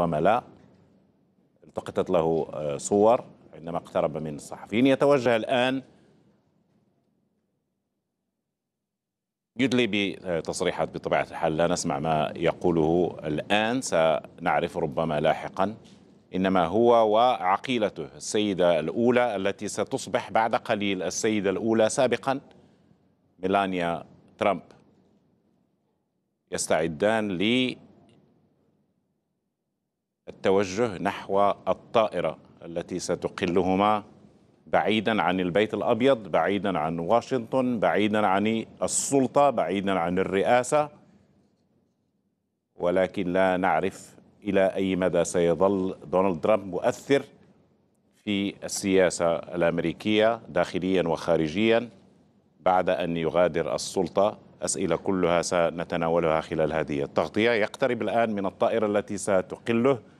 ربما لا التقطت له آه، صور عندما اقترب من الصحفيين يتوجه الآن يدلي بتصريحات بطبيعة الحال لا نسمع ما يقوله الآن سنعرف ربما لاحقا إنما هو وعقيلته السيدة الأولى التي ستصبح بعد قليل السيدة الأولى سابقا ميلانيا ترامب يستعدان ل التوجه نحو الطائرة التي ستقلهما بعيدا عن البيت الأبيض بعيدا عن واشنطن بعيدا عن السلطة بعيدا عن الرئاسة ولكن لا نعرف إلى أي مدى سيظل دونالد ترامب مؤثر في السياسة الأمريكية داخليا وخارجيا بعد أن يغادر السلطة أسئلة كلها سنتناولها خلال هذه التغطية يقترب الآن من الطائرة التي ستقله